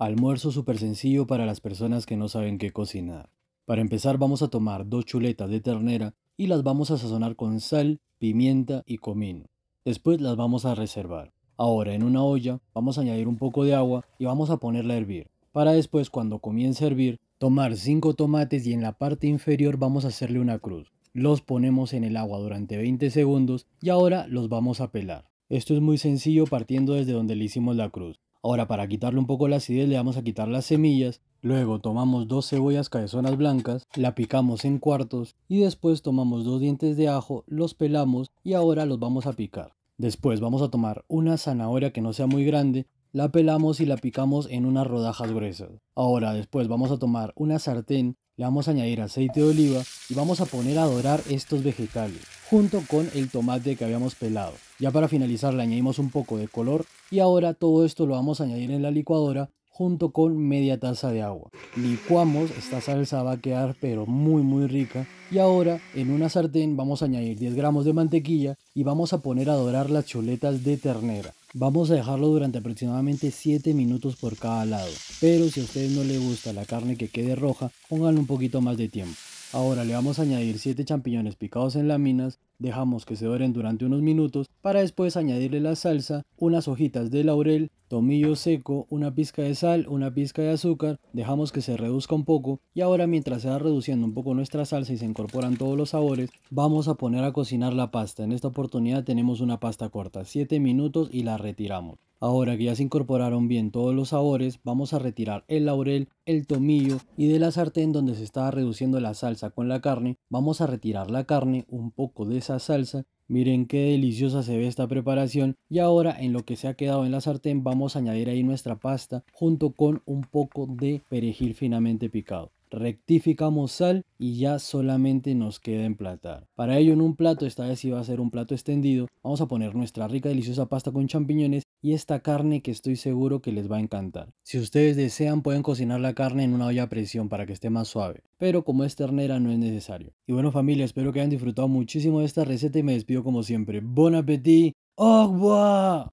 Almuerzo súper sencillo para las personas que no saben qué cocinar. Para empezar vamos a tomar dos chuletas de ternera y las vamos a sazonar con sal, pimienta y comino. Después las vamos a reservar. Ahora en una olla vamos a añadir un poco de agua y vamos a ponerla a hervir. Para después cuando comience a hervir, tomar cinco tomates y en la parte inferior vamos a hacerle una cruz. Los ponemos en el agua durante 20 segundos y ahora los vamos a pelar. Esto es muy sencillo partiendo desde donde le hicimos la cruz. Ahora para quitarle un poco la acidez le vamos a quitar las semillas, luego tomamos dos cebollas cabezonas blancas, la picamos en cuartos y después tomamos dos dientes de ajo, los pelamos y ahora los vamos a picar. Después vamos a tomar una zanahoria que no sea muy grande, la pelamos y la picamos en unas rodajas gruesas. Ahora después vamos a tomar una sartén, le vamos a añadir aceite de oliva y vamos a poner a dorar estos vegetales junto con el tomate que habíamos pelado. Ya para finalizar le añadimos un poco de color y ahora todo esto lo vamos a añadir en la licuadora junto con media taza de agua. Licuamos, esta salsa va a quedar pero muy muy rica. Y ahora en una sartén vamos a añadir 10 gramos de mantequilla y vamos a poner a dorar las chuletas de ternera. Vamos a dejarlo durante aproximadamente 7 minutos por cada lado. Pero si a ustedes no les gusta la carne que quede roja, pónganle un poquito más de tiempo. Ahora le vamos a añadir 7 champiñones picados en láminas, dejamos que se doren durante unos minutos para después añadirle la salsa, unas hojitas de laurel, tomillo seco, una pizca de sal, una pizca de azúcar, dejamos que se reduzca un poco y ahora mientras se va reduciendo un poco nuestra salsa y se incorporan todos los sabores, vamos a poner a cocinar la pasta. En esta oportunidad tenemos una pasta corta, 7 minutos y la retiramos. Ahora que ya se incorporaron bien todos los sabores, vamos a retirar el laurel, el tomillo y de la sartén donde se estaba reduciendo la salsa con la carne, vamos a retirar la carne, un poco de esa salsa. Miren qué deliciosa se ve esta preparación y ahora en lo que se ha quedado en la sartén vamos a añadir ahí nuestra pasta junto con un poco de perejil finamente picado rectificamos sal y ya solamente nos queda emplatar. Para ello en un plato, esta vez iba a ser un plato extendido, vamos a poner nuestra rica deliciosa pasta con champiñones y esta carne que estoy seguro que les va a encantar. Si ustedes desean pueden cocinar la carne en una olla a presión para que esté más suave, pero como es ternera no es necesario. Y bueno familia, espero que hayan disfrutado muchísimo de esta receta y me despido como siempre. ¡Bon appetit! ¡Au